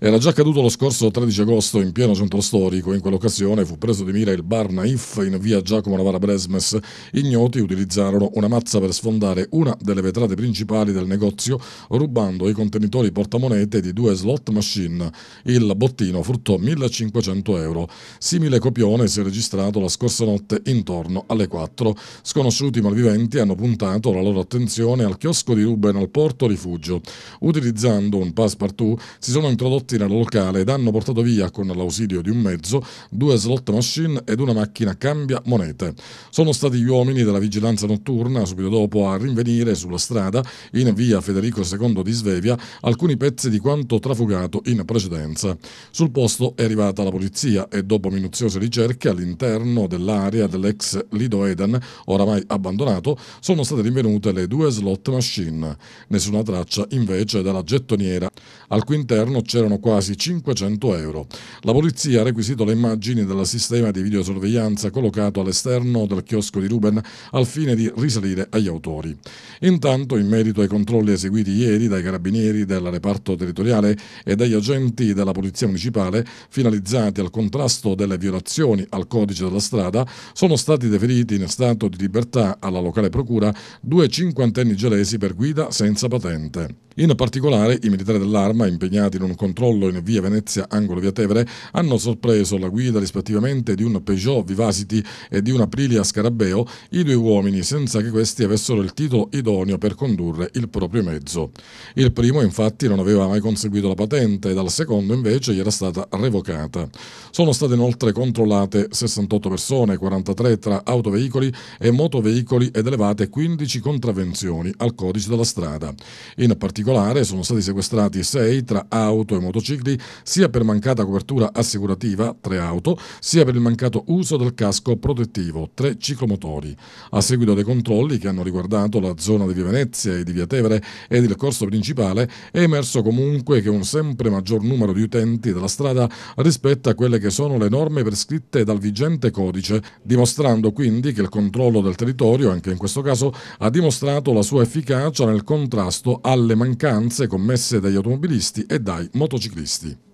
Era già accaduto lo scorso 13 agosto in pieno centro storico. In quell'occasione fu preso di mira il bar Naif in via Giacomo Navara Bresmes. Ignoti utilizzarono una mazza per sfondare una delle vetrate principali del negozio, rubando i contenitori portamonete di due slot machine. Il bottino fruttò 1500 euro. Simile copione si è registrato la scorsa notte intorno alle 4. Sconosciuti malviventi hanno puntato la loro attenzione al chiosco di Ruben al porto rifugio. Utilizzando un passepartout si sono introdotti condotti nel locale ed hanno portato via, con l'ausilio di un mezzo, due slot machine ed una macchina cambia monete. Sono stati gli uomini della vigilanza notturna subito dopo a rinvenire sulla strada, in via Federico II di Svevia, alcuni pezzi di quanto trafugato in precedenza. Sul posto è arrivata la polizia e dopo minuziose ricerche all'interno dell'area dell'ex Lido Eden, oramai abbandonato, sono state rinvenute le due slot machine. Nessuna traccia invece della gettoniera. Al cui interno c'erano quasi 500 euro. La polizia ha requisito le immagini del sistema di videosorveglianza collocato all'esterno del chiosco di Ruben al fine di risalire agli autori. Intanto, in merito ai controlli eseguiti ieri dai carabinieri del reparto territoriale e dagli agenti della Polizia Municipale, finalizzati al contrasto delle violazioni al codice della strada, sono stati deferiti in stato di libertà alla locale procura due cinquantenni gelesi per guida senza patente. In particolare, i militari dell'arma, impegnati in un controllo in via Venezia, angolo via Tevere, hanno sorpreso la guida rispettivamente di un Peugeot Vivacity e di un Aprilia Scarabeo, i due uomini, senza che questi avessero il titolo idoneo per condurre il proprio mezzo. Il primo, infatti, non aveva mai conseguito la patente, e dal secondo, invece, gli era stata revocata. Sono state inoltre controllate 68 persone, 43 tra autoveicoli e motoveicoli ed elevate 15 contravvenzioni al codice della strada. In particolare, particolare sono stati sequestrati 6 tra auto e motocicli sia per mancata copertura assicurativa 3 auto sia per il mancato uso del casco protettivo 3 ciclomotori. A seguito dei controlli che hanno riguardato la zona di Via Venezia e di Via Tevere ed il corso principale è emerso comunque che un sempre maggior numero di utenti della strada rispetta quelle che sono le norme prescritte dal vigente codice, dimostrando quindi che il controllo del territorio, anche in questo caso, ha dimostrato la sua efficacia nel contrasto alle mancate mancanze commesse dagli automobilisti e dai motociclisti.